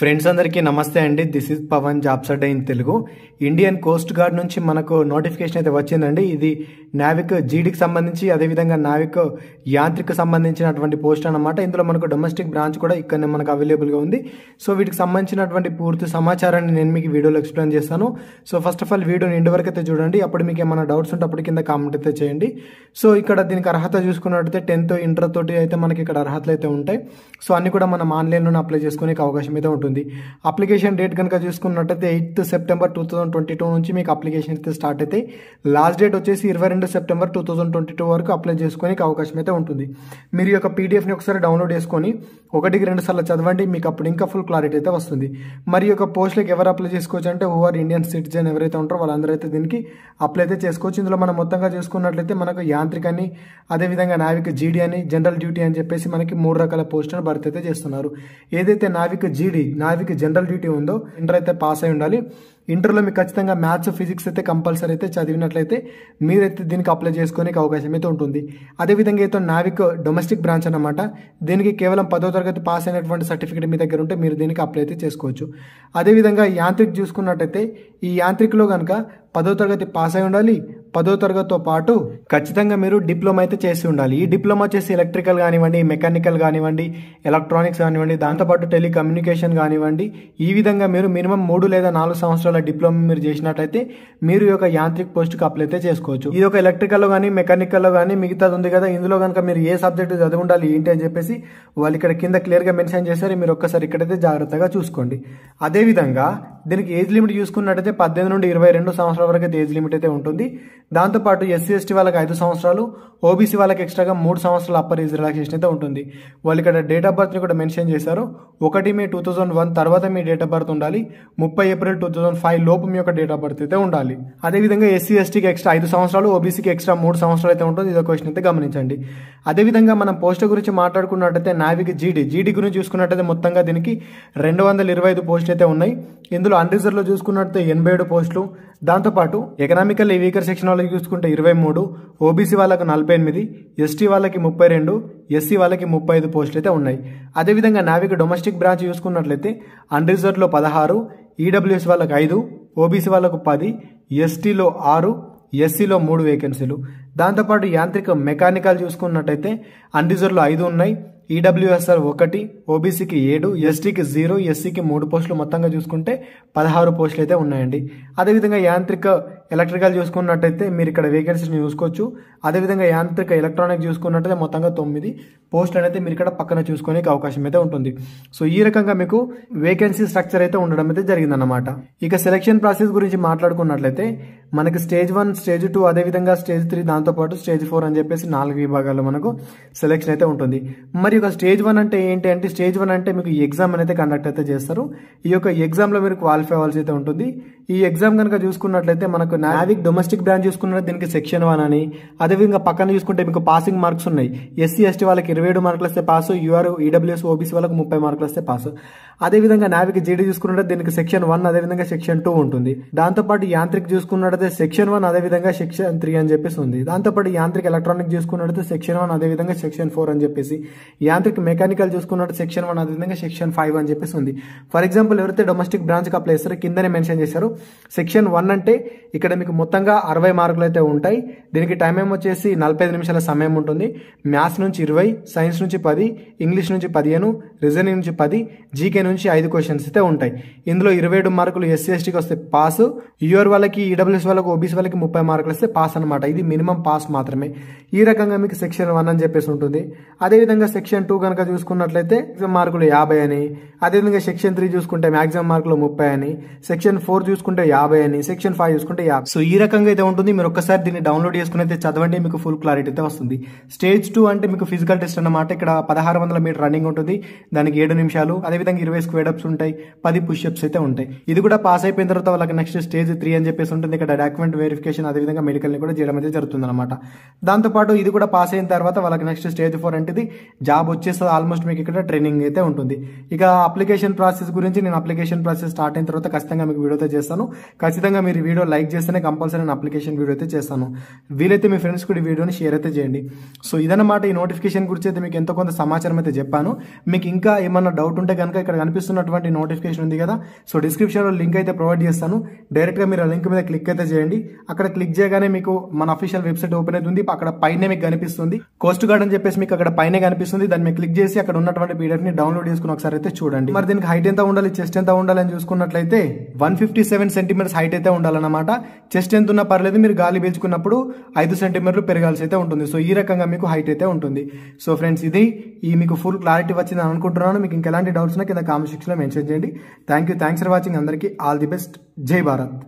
friends అందరికీ నమస్తే అండి దిస్ ఇస్ పవన్ జాబ్సడ్ in Telugu Indian coast guard నుంచి మనకు నోటిఫికేషన్ అయితే వచ్చిందండి ఇది నావిక్ జీడీకి సంబంధించి అదేవిధంగా నావిక్ యాంత్రిక సంబంధించినటువంటి పోస్ట్ అనమాట ఇందులో మనకు డొమెస్టిక్ బ్రాంచ్ కూడా ఇక్కడనే మనకు అవైలబుల్గా ఉంది సో వీటికి సంబంధించినటువంటి పూర్తి సమాచారాన్ని నేను మీకు వీడియోలో ఎక్స్ప్లెయిన్ చేస్తాను so first of all video ఇండి వరకు అయితే చూడండి అప్పుడు మీకు ఏమైనా డౌట్స్ ఉంటే అప్పుడు కింద కామెంట్ అయితే చేయండి సో ఇక్కడ దీనికి అర్హత చూసుకున్నట్టయితే టెన్త్ ఇంటర్ తోటి అయితే మనకి ఇక్కడ అర్హతలు అయితే ఉంటాయి సో అన్ని కూడా మనం ఆన్లైన్లోనే అప్లై చేసుకునే అవకాశం అయితే ఉంటుంది ఉంటుంది అప్లికేషన్ డేట్ కనుక చూసుకున్నట్టయితే eighth September two thousand twenty two నుంచి మీకు అప్లికేషన్ అయితే స్టార్ట్ అయితే లాస్ట్ డేట్ వచ్చేసి ఇరవై రెండు September two thousand twenty two వరకు అప్లై చేసుకునే అవకాశం అయితే ఉంటుంది మీరు యొక్క పీడిఎఫ్ని ఒకసారి డౌన్లోడ్ చేసుకొని ఒకటికి రెండు సార్లు చదవండి మీకు అప్పుడు ఇంకా ఫుల్ క్లారిటీ అయితే వస్తుంది మరి యొక్క పోస్టులకు ఎవరు అప్లై చేసుకోవచ్చు అంటే ఓవర్ ఇండియన్ సిటిజన్ ఎవరైతే ఉంటారో వాళ్ళందరూ అయితే దీనికి అప్లై అయితే చేసుకోవచ్చు ఇందులో మనం మొత్తంగా చూసుకున్నట్లయితే మనకు యాంత్రిక అని అదేవిధంగా నావిక జీడీ అని జనరల్ డ్యూటీ అని చెప్పేసి మనకి మూడు రకాల పోస్టులను భర్తీ అయితే చేస్తున్నారు ఏదైతే నావిక జీడీ నావీకి జనరల్ డ్యూటీ ఉందో ఇంటర్ అయితే పాస్ అయి ఉండాలి ఇంటర్లో మీకు ఖచ్చితంగా మ్యాథ్స్ ఫిజిక్స్ అయితే కంపల్సరీ అయితే చదివినట్లయితే మీరైతే దీనికి అప్లై చేసుకోనే అవకాశం అయితే ఉంటుంది అదేవిధంగా అయితే నావిక్ డొమెస్టిక్ బ్రాంచ్ అనమాట దీనికి కేవలం పదో తరగతి పాస్ అయినటువంటి సర్టిఫికేట్ మీ దగ్గర ఉంటే మీరు దీనికి అప్లై అయితే చేసుకోవచ్చు అదేవిధంగా యాంత్రిక్ చూసుకున్నట్టయితే ఈ యాంత్రిక్లో కనుక పదో తరగతి పాస్ అయి ఉండాలి పదో తరగతితో పాటు ఖచ్చితంగా మీరు డిప్లొమా అయితే చేసి ఉండాలి ఈ డిప్లొమా చేసి ఎలక్ట్రికల్ కానివ్వండి మెకానికల్ కానివ్వండి ఎలక్ట్రానిక్స్ కానివ్వండి దాంతోపాటు టెలికమ్యూనికేషన్ కానివ్వండి ఈ విధంగా మీరు మినిమం మూడు లేదా నాలుగు సంవత్సరాలు అలా డిప్లొమా మీరు చేసినట్టయితే మీరు యొక్క యాంత్రిక పోస్ట్కి అప్లై అయితే చేసుకోవచ్చు ఇది ఒక ఎలక్ట్రికల్లో కానీ మెకానికల్లో కానీ మిగతాది ఉంది కదా ఇందులో కనుక మీరు ఏ సబ్జెక్టు చదివి ఉండాలి ఏంటి అని చెప్పేసి వాళ్ళు ఇక్కడ కింద క్లియర్గా మెన్షన్ చేశారు మీరు ఒక్కసారి ఇక్కడైతే జాగ్రత్తగా చూసుకోండి అదేవిధంగా దీనికి ఏజ్ లిమిట్ చూసుకున్నట్టయితే పద్దెనిమిది నుండి ఇరవై రెండు సంవత్సరాల వరకు అయితే ఏజ్ లిమిట్ అయితే ఉంటుంది దాంతోపాటు ఎస్సీ ఎస్టీ వాళ్ళకి ఐదు సంవత్సరాలు ఓబీసీ వాళ్ళకి ఎక్స్ట్రాగా మూడు సంవత్సరాల అప్పర్ ఏజ్ రిలాక్సేషన్ అయితే ఉంటుంది వాళ్ళు ఇక్కడ డేట్ ఆఫ్ బర్త్ని కూడా మెన్షన్ చేశారు ఒకటి మే టూ థౌజండ్ వన్ తర్వాత మీ డేట్ ఆఫ్ బర్త్ ఉండాలి ముప్పై ఏప్రిల్ టూ థౌజండ్ ఫైవ్ లోపు మీ యొక్క డేట్ ఆఫ్ బర్త్ అయితే ఉండాలి అదేవిధంగా ఎస్సీ ఎస్టీకి ఎక్స్ట్రా ఐదు సంవత్సరాలు ఓబీసీకి ఎక్స్ట్రా మూడు సంవత్సరాలు అయితే ఉంటుంది ఇదో క్వశ్చన్ అయితే గమనించండి అదేవిధంగా మనం పోస్ట్ గురించి మాట్లాడుకున్నట్టయితే నావిక్ జీడీ జీడీ గురించి చూసుకున్నట్టయితే మొత్తంగా దీనికి రెండు వందల ఇరవై ఐదు పోస్టులు అయితే ఉన్నాయి ఇందులో పోస్టులు అన్ రిజర్వ్లో చూసుకున్నట్టు ఎనభై ఏడు పోస్టులు దాంతోపాటు ఎకనామికల్ వీకర్ సెక్షన్ వాళ్ళకి చూసుకుంటే ఇరవై మూడు ఓబీసీ వాళ్ళకు నలభై ఎనిమిది ఎస్టీ వాళ్ళకి ముప్పై రెండు ఎస్సీ వాళ్ళకి ముప్పై ఐదు పోస్టులు అయితే ఉన్నాయి అదేవిధంగా నావిక డొమెస్టిక్ బ్రాంచ్ చూసుకున్నట్లయితే అన్ రిజర్వ్లో పదహారు ఈడబ్ల్యూఎస్ వాళ్ళకు ఐదు ఓబీసీ వాళ్ళకు పది ఎస్టీలో ఆరు ఎస్సీలో మూడు వేకెన్సీలు దాంతోపాటు యాంత్రిక మెకానికల్ చూసుకున్నట్టయితే అన్ రిజర్వ్లో ఐదు ఉన్నాయి ఈడబ్ల్యూఎస్ఆర్ ఒకటి ఓబీసీకి ఏడు ఎస్టీకి జీరో ఎస్సీకి మూడు పోస్టులు మొత్తంగా చూసుకుంటే పదహారు పోస్టులు అయితే ఉన్నాయండి అదేవిధంగా యాంత్రిక ఎలక్ట్రికల్ చూసుకున్నట్టయితే మీరు ఇక్కడ వేకెన్సీని చూసుకోవచ్చు అదేవిధంగా యాంత్రిక ఎలక్ట్రానిక్ చూసుకున్నట్టయితే మొత్తంగా తొమ్మిది పోస్టులు అనేది మీరు ఇక్కడ పక్కన చూసుకునే అవకాశం అయితే ఉంటుంది సో ఈ రకంగా మీకు వేకెన్సీ స్ట్రక్చర్ అయితే ఉండడం అయితే జరిగిందన్నమాట ఇక సెలక్షన్ ప్రాసెస్ గురించి మాట్లాడుకున్నట్లయితే మనకి స్టేజ్ వన్ స్టేజ్ టూ అదేవిధంగా స్టేజ్ త్రీ దాంతోపాటు స్టేజ్ ఫోర్ అని చెప్పేసి నాలుగు విభాగాల్లో మనకు సెలెక్షన్ అయితే ఉంటుంది మరి ఒక స్టేజ్ వన్ అంటే ఏంటి అంటే స్టేజ్ వన్ అంటే మీకు ఎగ్జామ్ అనేది కండక్ట్ అయితే చేస్తారు ఈ యొక్క ఎగ్జామ్లో మీరు క్వాలిఫై అవ్వాల్సి అయితే ఉంటుంది ఈ ఎగ్జామ్ కనుక చూసుకున్నట్లయితే మనకు నావిక్ డొమెస్టిక్ బ్రాంచ్ చూసుకున్నట్లయితే దీనికి సెక్షన్ వన్ అని అదేవిధంగా పక్కన చూసుకుంటే మీకు పాసింగ్ మార్క్స్ ఉన్నాయి ఎస్సీ ఎస్టీ వాళ్ళకి ఇరవై ఏడు మార్కులు వస్తే పాస్ యూఆర్ ఈడబ్ల్యూఎస్ ఓబీసీ వాళ్ళకి ముప్పై మార్కులు వస్తే పాస్ అదేవిధంగా నావిక్ జీడీ చూసుకున్నట్టు దీనికి సెక్షన్ వన్ అదేవిధంగా సెక్షన్ టూ ఉంటుంది దాంతోపాటు యాంత్రిక్ చూసుకున్నట్లయితే సెక్షన్ వన్ అదేవిధంగా సెక్షన్ త్రీ అని చెప్పేసి ఉంది దాంతోపాటు యాంత్రిక్ ఎలక్ట్రానిక్ చూసుకున్నట్లయితే సెక్షన్ వన్ అదేవిధంగా సెక్షన్ ఫోర్ అని చెప్పేసి యాంత్రిక్ మెకానికల్ చూసుకున్నట్టు సెక్షన్ వన్ అదేవిధంగా సెక్షన్ ఫైవ్ అని చెప్పేసి ఉంది ఫర్ ఎగ్జాంపుల్ ఎవరైతే డొమెస్టిక్ బ్రాంచ్కి అప్లై చేస్తారో కిందనే మెన్షన్ చేశారు సెక్షన్ వన్ అంటే ఇక్కడ మీకు మొత్తంగా అరవై మార్కులు అయితే ఉంటాయి దీనికి టైం ఏమొచ్చేసి వచ్చేసి నలభై నిమిషాల సమయం ఉంటుంది మ్యాథ్స్ నుంచి ఇరవై సైన్స్ నుంచి పది ఇంగ్లీష్ నుంచి పదిహేను రీజనింగ్ నుంచి పది జీకే నుంచి ఐదు క్వశ్చన్స్ అయితే ఉంటాయి ఇందులో ఇరవై ఏడు మార్కులు ఎస్సీ ఎస్టీకి వస్తే పాస్ యూఆర్ వాళ్ళకి ఈడబ్ల్యూఎస్ e వాళ్ళకి ఓబీసీ వాళ్ళకి ముప్పై మార్కులు వస్తే పాస్ అనమాట ఇది మినిమం పాస్ మాత్రమే ఈ రకంగా మీకు సెక్షన్ వన్ అని చెప్పేసి ఉంటుంది అదేవిధంగా సెక్షన్ టూ కనుక చూసుకున్నట్లయితే మార్కులు యాభై అని అదేవిధంగా సెక్షన్ త్రీ చూసుకుంటే మ్యాక్సిమం మార్కులు ముప్పై అని సెక్షన్ ఫోర్ చూసుకుంటే చూసుకుంటే యాభై అని సెక్షన్ ఫైవ్ చూసుకుంటే యాభై సో ఈ రకంగా అయితే ఉంటుంది మీరు ఒక్కసారి దీన్ని డౌన్లోడ్ చేసుకుని అయితే చదవండి మీకు ఫుల్ క్లారిటీ అయితే వస్తుంది స్టేజ్ టూ అంటే మీకు ఫిజికల్ టెస్ట్ అన్నమాట ఇక్కడ పదహారు వందల మీటర్ రన్నింగ్ ఉంటుంది దానికి ఏడు నిమిషాలు అదేవిధంగా ఇరవై స్క్వేడ్ అప్స్ ఉంటాయి పది పుష్అప్స్ అయితే ఉంటాయి ఇది కూడా పాస్ అయిపోయిన తర్వాత వాళ్ళకి నెక్స్ట్ స్టేజ్ త్రీ అని చెప్పేసి ఉంటుంది ఇక్కడ డాక్యుమెంట్ వెరిఫికేషన్ అదేవిధంగా మెడికల్ని కూడా చేయడం అయితే జరుగుతుంది అనమాట దాంతోపాటు ఇది కూడా పాస్ అయిన తర్వాత వాళ్ళకి నెక్స్ట్ స్టేజ్ ఫోర్ అంటే జాబ్ వచ్చేస్తుంది ఆల్మోస్ట్ మీకు ఇక్కడ ట్రైనింగ్ అయితే ఉంటుంది ఇక అప్లికేషన్ ప్రాసెస్ గురించి నేను అప్లికేషన్ ప్రాసెస్ స్టార్ట్ అయిన తర్వాత ఖచ్చితంగా మీకు వీడియోతో చేస్తాను చేస్తాను ఖచ్చితంగా మీరు వీడియో లైక్ చేస్తేనే కంపల్సరీ నేను అప్లికేషన్ వీడియో అయితే చేస్తాను వీలైతే మీ ఫ్రెండ్స్ కూడా ఈ వీడియోని షేర్ అయితే చేయండి సో ఇదన్నమాట ఈ నోటిఫికేషన్ గురించి అయితే మీకు ఎంతో కొంత సమాచారం అయితే చెప్పాను మీకు ఇంకా ఏమన్నా డౌట్ ఉంటే కనుక ఇక్కడ కనిపిస్తున్నటువంటి నోటిఫికేషన్ ఉంది కదా సో డిస్క్రిప్షన్లో లింక్ అయితే ప్రొవైడ్ చేస్తాను డైరెక్ట్గా మీరు ఆ లింక్ మీద క్లిక్ అయితే చేయండి అక్కడ క్లిక్ చేయగానే మీకు మన అఫీషియల్ వెబ్సైట్ ఓపెన్ అవుతుంది అక్కడ పైన మీకు కనిపిస్తుంది కోస్ట్ గార్డ్ అని చెప్పేసి మీకు అక్కడ పైన కనిపిస్తుంది దాన్ని మీకు క్లిక్ చేసి అక్కడ ఉన్నటువంటి పీడిఎఫ్ని డౌన్లోడ్ చేసుకుని ఒకసారి అయితే చూడండి మరి దీనికి హైట్ ఎంత ఉండాలి చెస్ట్ ఎంత ఉండాలి అని చూసుకున్నట్లయితే one fifty seven seven centimetres height అయితే ఉండాలన్నమాట చెస్ట్ ఎంత ఉన్నా పర్లేదు మీరు గాలి పీల్చుకున్నప్పుడు ఐదు సెంటీమీటర్లు పెరగాల్సి అయితే ఉంటుంది సో ఈ రకంగా మీకు హైట్ అయితే ఉంటుంది సో ఫ్రెండ్స్ ఇది ఈ మీకు ఫుల్ క్లారిటీ వచ్చింది అనుకుంటున్నాను మీకు ఇంకెలాంటి డౌట్స్ ఉన్నా కింద కామెంట్ సెక్షన్లో మెన్షన్ చేయండి thank you thanks for watching అందరికీ ఆల్ ది బెస్ట్ జై భారత్